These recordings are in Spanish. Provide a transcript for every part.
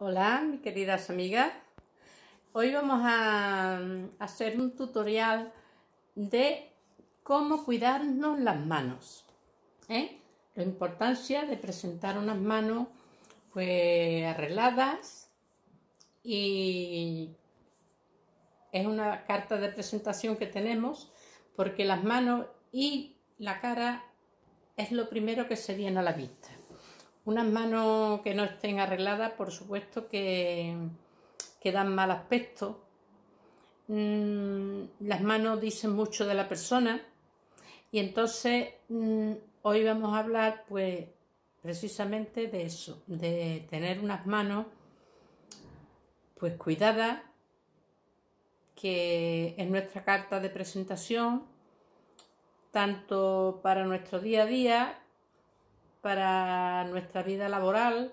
Hola, mis queridas amigas. Hoy vamos a mm, hacer un tutorial de cómo cuidarnos las manos. ¿eh? La importancia de presentar unas manos fue pues, arregladas y es una carta de presentación que tenemos porque las manos y la cara es lo primero que se viene a la vista. Unas manos que no estén arregladas, por supuesto que, dan mal aspecto. Mm, las manos dicen mucho de la persona. Y entonces mm, hoy vamos a hablar pues precisamente de eso, de tener unas manos pues cuidadas, que en nuestra carta de presentación, tanto para nuestro día a día para nuestra vida laboral,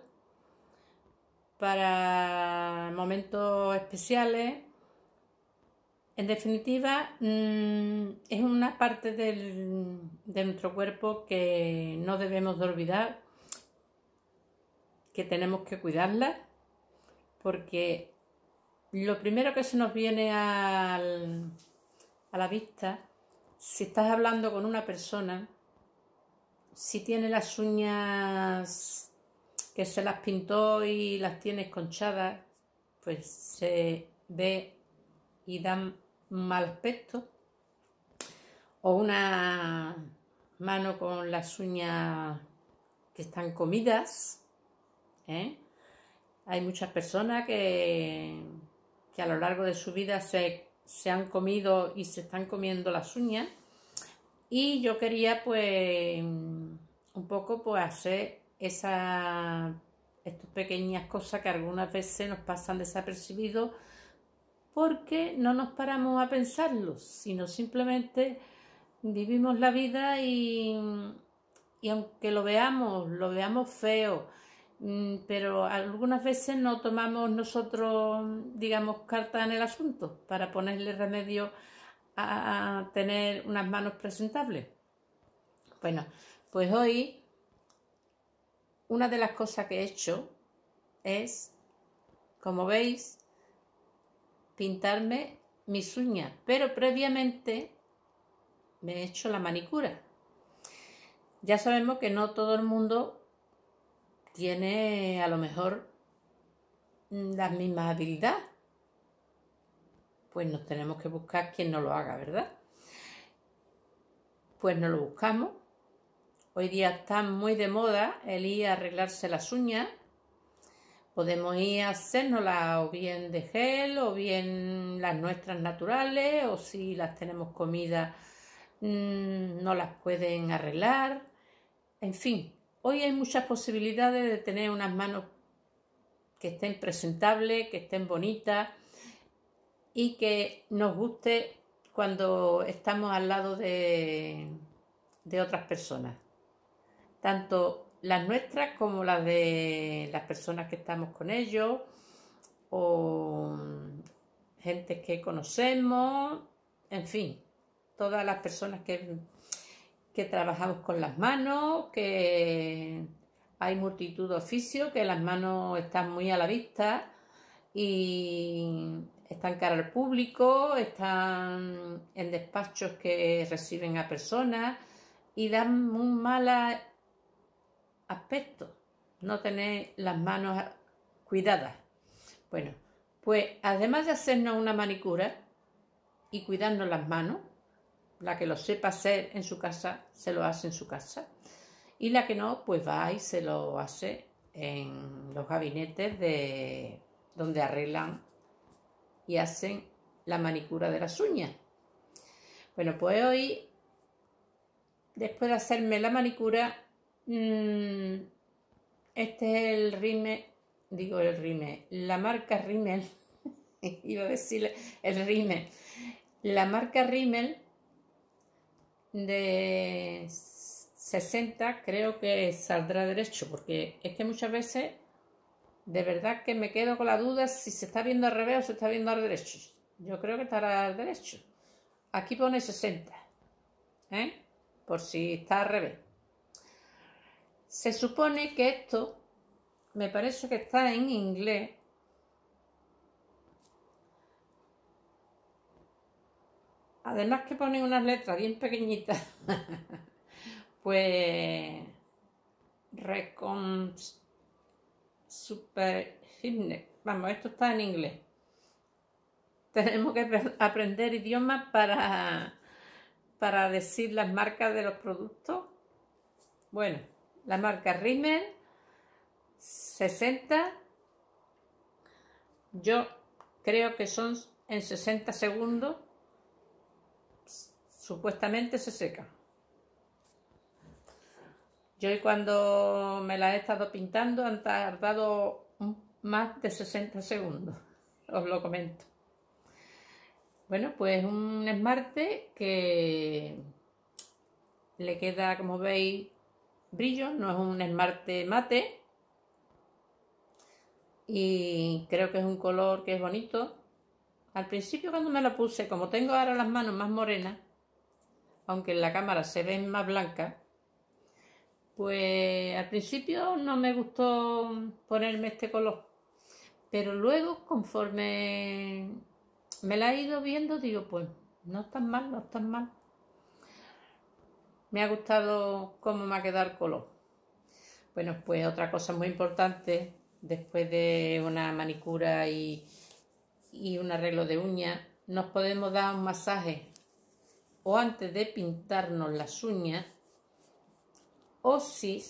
para momentos especiales. En definitiva, mm, es una parte de nuestro cuerpo que no debemos de olvidar, que tenemos que cuidarla, porque lo primero que se nos viene a la vista, si estás hablando con una persona, si tiene las uñas que se las pintó y las tiene esconchadas, pues se ve y dan mal aspecto. O una mano con las uñas que están comidas. ¿eh? Hay muchas personas que, que, a lo largo de su vida se han comido y se están comiendo las uñas. Y yo quería pues mm, un poco pues hacer esas estas pequeñas cosas que algunas veces nos pasan desapercibidos porque no nos paramos a pensarlos, sino simplemente vivimos la vida y, mm, y aunque lo veamos, lo veamos feo, mm, pero algunas veces no tomamos nosotros, digamos, carta en el asunto para ponerle remedio a tener unas manos presentables? Bueno, pues hoy una de las cosas que he hecho es, como veis, pintarme mis uñas, pero previamente me he hecho la manicura. Ya sabemos que no todo el mundo tiene a lo mejor mm, las mismas habilidades pues nos tenemos que buscar quien no lo haga, ¿verdad? Pues no lo buscamos. Hoy día está muy de moda el ir a arreglarse las uñas. Podemos ir a hacérnoslas o bien de gel o bien las nuestras naturales o si las tenemos comidas mm, no las pueden arreglar. En fin, hoy hay muchas posibilidades de tener unas manos que estén presentables, que estén bonitas y que nos guste cuando estamos al lado de, otras personas, tanto las nuestras como las de las personas que estamos con ellos o gente que conocemos, en fin, todas las personas que, que trabajamos con las manos, que hay multitud de oficios, que las manos están muy a la vista y están cara al público, están en despachos que reciben a personas y dan muy mal aspecto no tener las manos cuidadas. Bueno, pues además de hacernos una manicura y cuidarnos las manos, la que lo sepa hacer en su casa, se lo hace en su casa. Y la que no, pues va y se lo hace en los gabinetes de donde arreglan y hacen la manicura de las uñas. Bueno, pues hoy, después de hacerme la manicura, mm, este es el rime digo el rime la marca rímel, iba a decirle el rime la marca rímel de 60 creo que saldrá derecho, porque es que muchas veces de verdad que me quedo con la duda si se está viendo al revés o se está viendo al derecho. Yo creo que estará al derecho. Aquí pone 60, ¿eh? por si está al revés. Se supone que esto, me parece que está en inglés. Además que pone unas letras bien pequeñitas. pues... Reconstruir super Vamos, esto está en inglés. Tenemos que aprender idiomas para, para decir las marcas de los productos. Bueno, la marca Rimmel 60. Yo creo que son en 60 segundos. Supuestamente se seca. Yo cuando me la he estado pintando han tardado más de 60 segundos, os lo comento. Bueno, pues un esmarte que le queda, como veis, brillo, no es un esmarte mate. Y creo que es un color que es bonito. Al principio cuando me lo puse, como tengo ahora las manos más morenas, aunque en la cámara se ven más blancas, pues al principio no me gustó ponerme este color, pero luego conforme me la he ido viendo, digo, pues no está mal, no está mal. Me ha gustado cómo me ha quedado el color. Bueno, pues otra cosa muy importante, después de una manicura y, y un arreglo de uñas, nos podemos dar un masaje o antes de pintarnos las uñas o si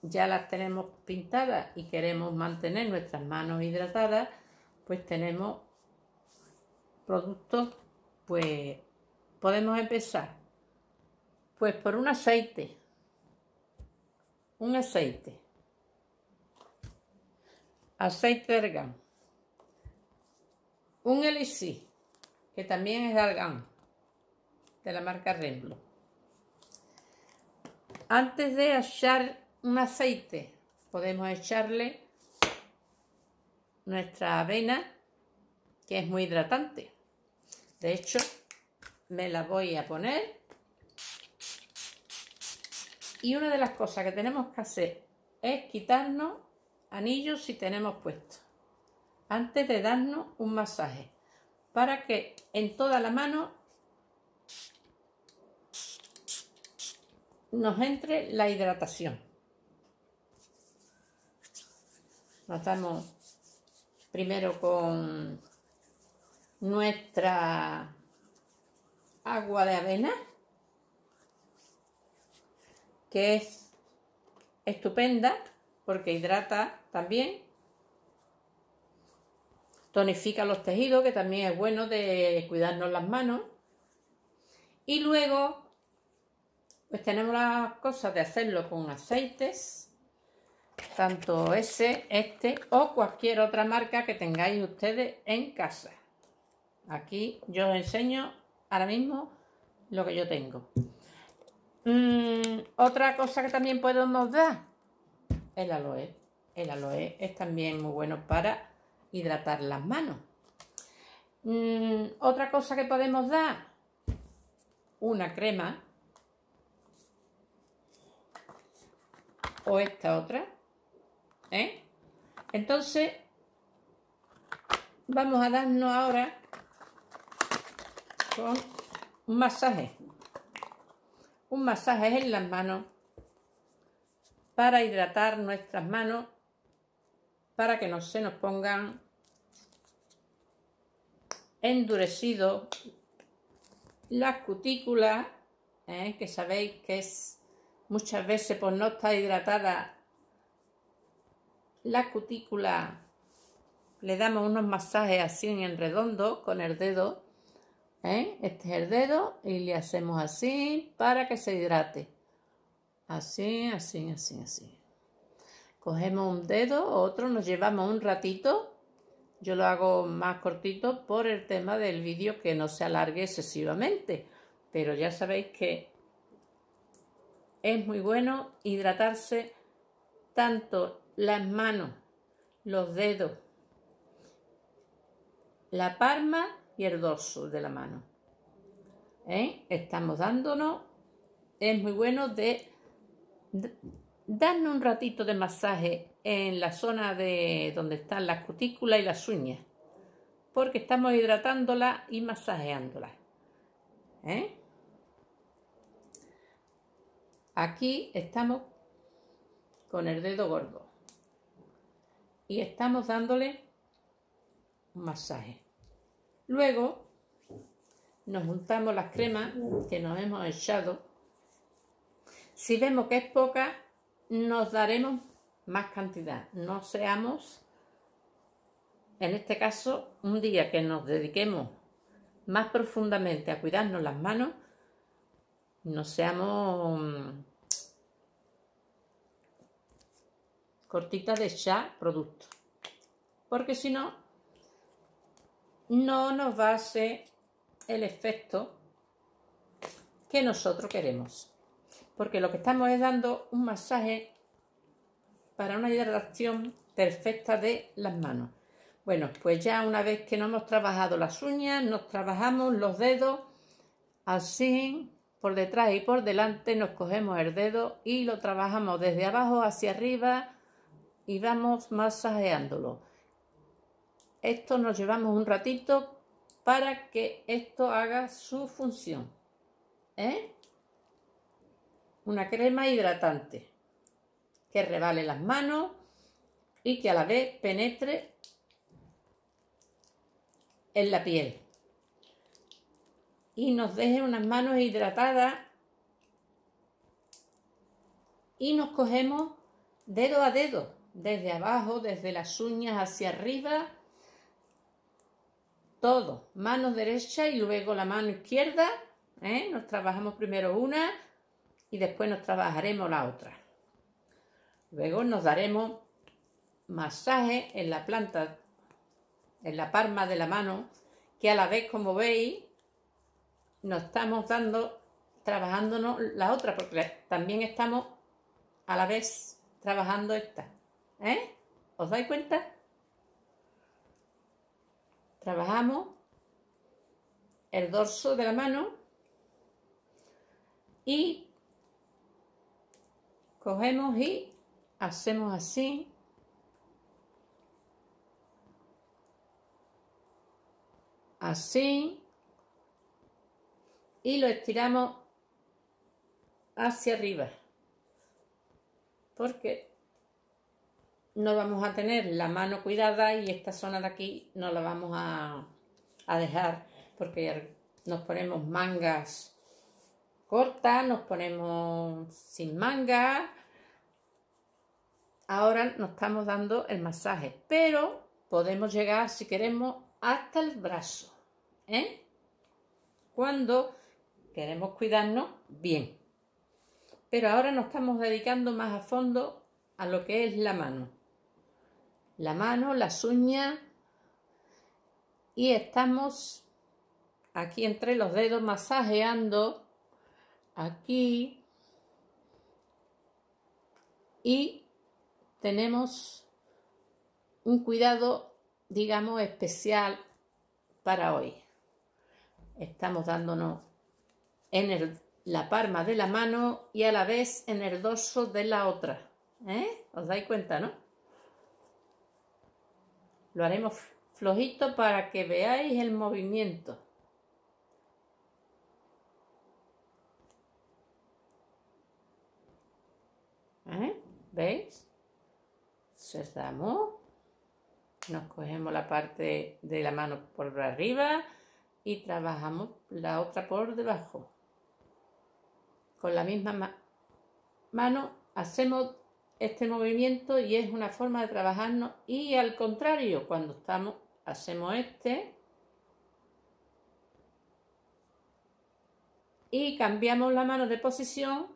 ya las tenemos pintadas y queremos mantener nuestras manos hidratadas, pues tenemos productos, pues podemos empezar pues por un aceite, un aceite, aceite de un elixir, que también es de de la marca Remblo antes de echar un aceite, podemos echarle nuestra avena, que es muy hidratante. De hecho, me la voy a poner. Y una de las cosas que tenemos que hacer es quitarnos anillos si tenemos puestos. Antes de darnos un masaje. Para que en toda la mano nos entre la hidratación. Matamos primero con nuestra agua de avena, que es estupenda porque hidrata también, tonifica los tejidos, que también es bueno de cuidarnos las manos, y luego pues tenemos las cosas de hacerlo con aceites, tanto ese, este o cualquier otra marca que tengáis ustedes en casa. Aquí yo os enseño ahora mismo lo que yo tengo. Mm, otra cosa que también podemos dar, el aloe. El aloe es también muy bueno para hidratar las manos. Mm, otra cosa que podemos dar, una crema o esta otra. ¿eh? Entonces, vamos a darnos ahora un masaje. Un masaje en las manos para hidratar nuestras manos para que no se nos pongan endurecido, las cutículas, ¿eh? que sabéis que es muchas veces pues, no está hidratada la cutícula, le damos unos masajes así en redondo con el dedo, ¿eh? este es el dedo y le hacemos así para que se hidrate, así, así, así, así. Cogemos un dedo, otro, nos llevamos un ratito, yo lo hago más cortito por el tema del vídeo que no se alargue excesivamente, pero ya sabéis que es muy bueno hidratarse tanto las manos, los dedos, la palma y el dorso de la mano. ¿Eh? Estamos dándonos, es muy bueno de, darnos un ratito de masaje en la zona de donde están las cutículas y las uñas, porque estamos hidratándolas y masajeándolas. ¿Eh? Aquí estamos con el dedo gordo y estamos dándole un masaje. Luego nos juntamos las cremas que nos hemos echado. Si vemos que es poca, nos daremos más cantidad. No seamos, en este caso, un día que nos dediquemos más profundamente a cuidarnos las manos, no seamos mm, cortitas de ya producto. Porque si no, no nos va a hacer el efecto que nosotros queremos. Porque lo que estamos es dando un masaje para una hidratación perfecta de las manos. Bueno, pues ya una vez que no hemos trabajado las uñas, nos trabajamos los dedos así por detrás y por delante, nos cogemos el dedo y lo trabajamos desde abajo hacia arriba y vamos masajeándolo. Esto nos llevamos un ratito para que esto haga su función. ¿eh? Una crema hidratante que revale las manos y que a la vez penetre en la piel y nos dejen unas manos hidratadas y nos cogemos dedo a dedo, desde abajo, desde las uñas hacia arriba, todo, mano derecha y luego la mano izquierda, ¿eh? nos trabajamos primero una y después nos trabajaremos la otra. Luego nos daremos masaje en la planta, en la palma de la mano, que a la vez, como veis, nos estamos dando, trabajándonos la otra, porque también estamos a la vez trabajando esta. ¿Eh? ¿Os dais cuenta? Trabajamos el dorso de la mano y cogemos y hacemos así. Así y lo estiramos hacia arriba porque no vamos a tener la mano cuidada y esta zona de aquí no la vamos a, dejar porque nos ponemos mangas cortas, nos ponemos sin manga. Ahora nos estamos dando el masaje, pero podemos llegar si queremos hasta el brazo. ¿eh? Cuando queremos cuidarnos bien. Pero ahora nos estamos dedicando más a fondo a lo que es la mano. La mano, las uñas y estamos aquí entre los dedos masajeando aquí y tenemos un cuidado digamos especial para hoy estamos dándonos en la palma de la mano y a la vez en el dorso de la otra. ¿Eh? ¿Os dais cuenta, no? Lo haremos flojito para que veáis el movimiento. ¿Eh? ¿Veis? Cerramos. Nos cogemos la parte de la mano por arriba y trabajamos la otra por debajo. Con la misma mano hacemos este movimiento y es una forma de trabajarnos y al contrario, cuando estamos, hacemos este y cambiamos la mano de posición,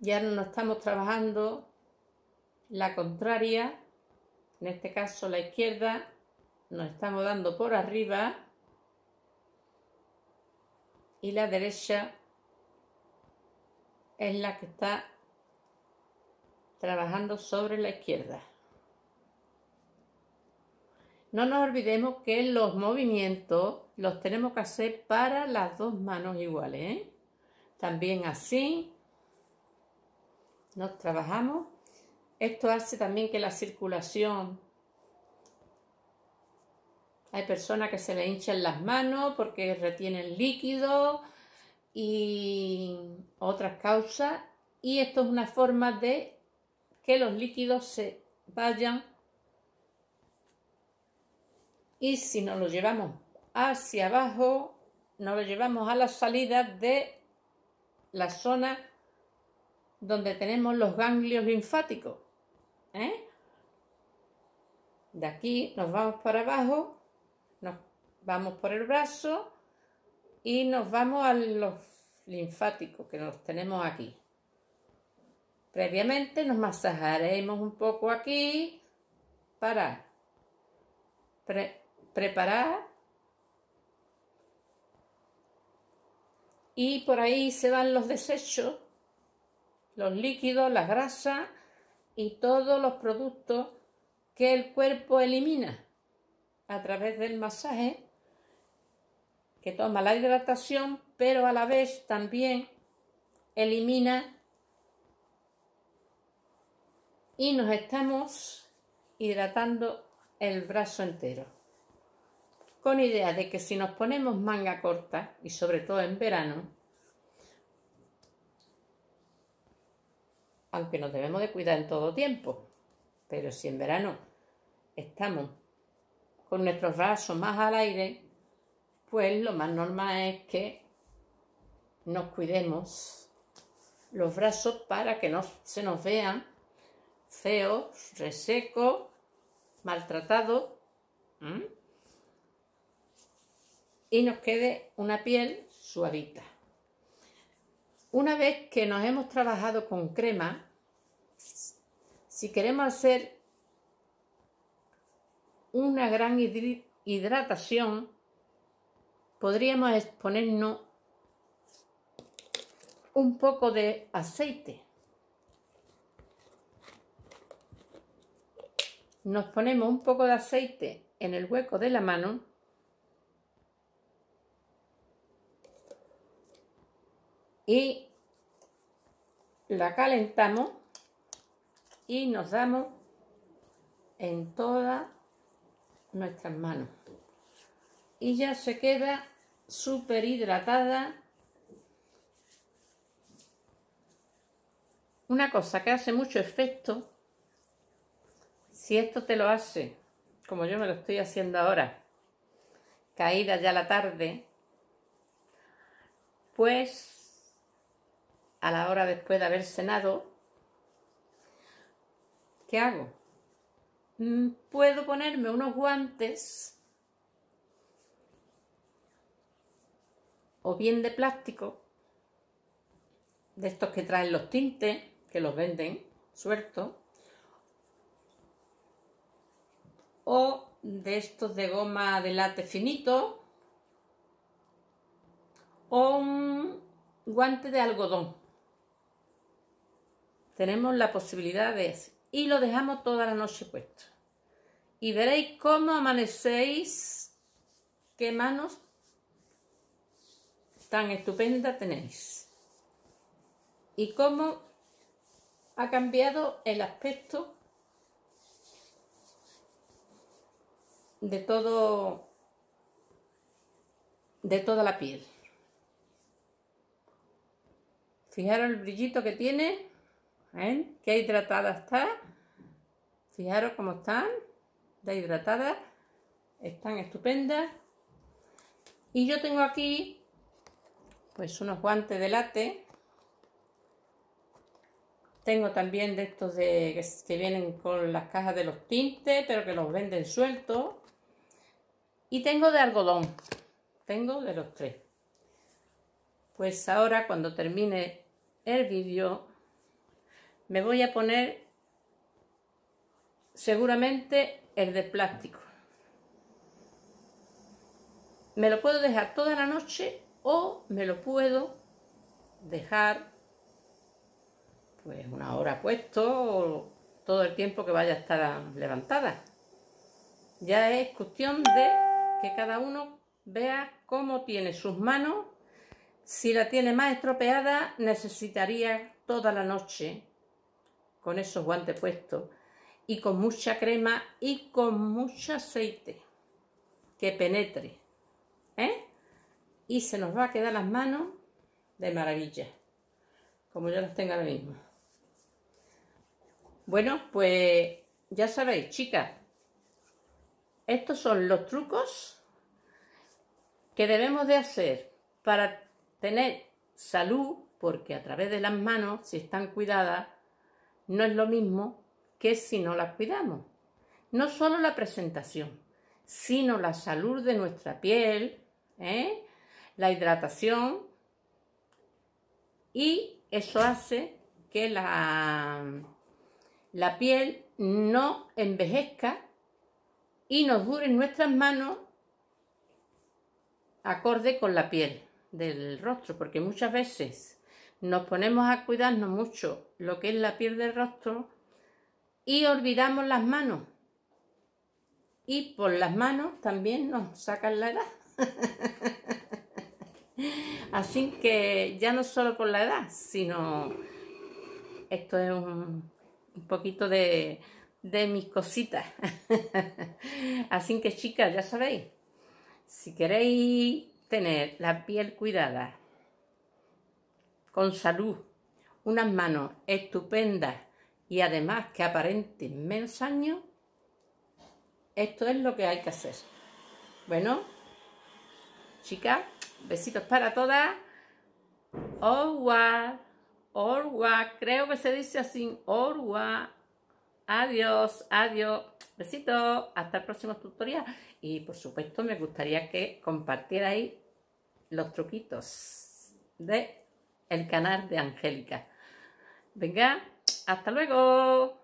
ya no nos estamos trabajando la contraria, en este caso la izquierda, nos estamos dando por arriba y la derecha es la que está trabajando sobre la izquierda. No nos olvidemos que los movimientos los tenemos que hacer para las dos manos iguales. ¿eh? También así nos trabajamos. Esto hace también que la circulación... Hay personas que se le hinchan las manos porque retienen líquido, y otras causas. Y esto es una forma de que los líquidos se vayan y si nos lo llevamos hacia abajo, nos lo llevamos a la salida de la zona donde tenemos los ganglios linfáticos. ¿eh? De aquí nos vamos para abajo, nos vamos por el brazo y nos vamos a los linfáticos que los tenemos aquí. Previamente nos masajaremos un poco aquí para preparar y por ahí se van los desechos, los líquidos, las grasas y todos los productos que el cuerpo elimina a través del masaje que toma la hidratación, pero a la vez también elimina y nos estamos hidratando el brazo entero. Con idea de que si nos ponemos manga corta, y sobre todo en verano, aunque nos debemos de cuidar en todo tiempo, pero si en verano estamos con nuestros brazos más al aire, pues lo más normal es que nos cuidemos los brazos para que no se nos vean feos, resecos, maltratados y nos quede una piel suavita. Una vez que nos hemos trabajado con crema, si queremos hacer una gran hidratación, podríamos ponernos un poco de aceite. Nos ponemos un poco de aceite en el hueco de la mano y la calentamos y nos damos en todas nuestras manos y ya se queda súper hidratada. Una cosa que hace mucho efecto, si esto te lo hace, como yo me lo estoy haciendo ahora, caída ya la tarde, pues a la hora después de haber cenado, ¿qué hago? Mm, puedo ponerme unos guantes o bien de plástico, de estos que traen los tintes, que los venden suelto, o de estos de goma de late finito, o un guante de algodón. Tenemos la posibilidad de eso. Y lo dejamos toda la noche puesto. Y veréis cómo amanecéis, qué manos tan estupenda tenéis y cómo ha cambiado el aspecto de todo de toda la piel fijaros el brillito que tiene ¿eh? que hidratada está fijaros cómo están de hidratada están estupendas y yo tengo aquí pues unos guantes de late. Tengo también de estos que, que vienen con las cajas de los tintes, pero que los venden sueltos. Y tengo de algodón. Tengo de los tres. Pues ahora cuando termine el vídeo me voy a poner seguramente el de plástico. Me lo puedo dejar toda la noche o me lo puedo dejar pues una hora puesto o todo el tiempo que vaya a estar levantada. Ya es cuestión de que cada uno vea cómo tiene sus manos. Si la tiene más estropeada, necesitaría toda la noche con esos guantes puestos y con mucha crema y con mucho aceite que penetre. ¿Eh? y se nos va a quedar las manos de maravilla, como yo las tengo ahora mismo. Bueno, pues ya sabéis, chicas, estos son los trucos que debemos de hacer para tener salud, porque a través de las manos, si están cuidadas, no es lo mismo que si no las cuidamos. No solo la presentación, sino la salud de nuestra piel, ¿eh? la hidratación y eso hace que la, la piel no envejezca y nos duren nuestras manos acorde con la piel del rostro, porque muchas veces nos ponemos a cuidarnos mucho lo que es la piel del rostro y olvidamos las manos. Y por las manos también nos sacan la edad. Así que ya no solo por la edad, sino esto es un, poquito de, de mis cositas. Así que chicas, ya sabéis, si queréis tener la piel cuidada, con salud, unas manos estupendas y además que aparenten menos años, esto es lo que hay que hacer. Bueno, chicas. Besitos para todas. Orwa, Orwa, creo que se dice así, Orwa. Adiós, adiós. Besitos, hasta el próximo tutorial. Y por supuesto me gustaría que compartierais los truquitos de canal de Angélica. Venga, hasta luego.